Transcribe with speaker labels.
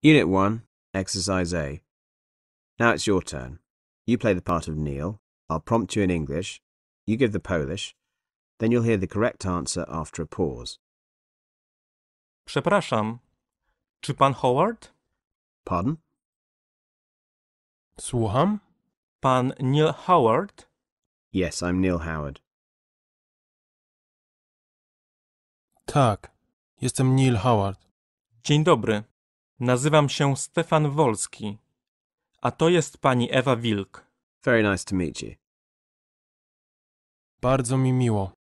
Speaker 1: Unit 1, Exercise A. Now it's your turn. You play the part of Neil, I'll prompt you in English, you give the Polish, then you'll hear the correct answer after a pause.
Speaker 2: Przepraszam,
Speaker 3: czy pan Howard? Pardon? Słucham? Pan Neil Howard?
Speaker 4: Yes, I'm Neil Howard. Tak, jestem Neil Howard. Dzień dobry.
Speaker 5: Nazywam się Stefan Wolski, a to jest pani Ewa Wilk. Very nice to meet you.
Speaker 6: Bardzo mi miło.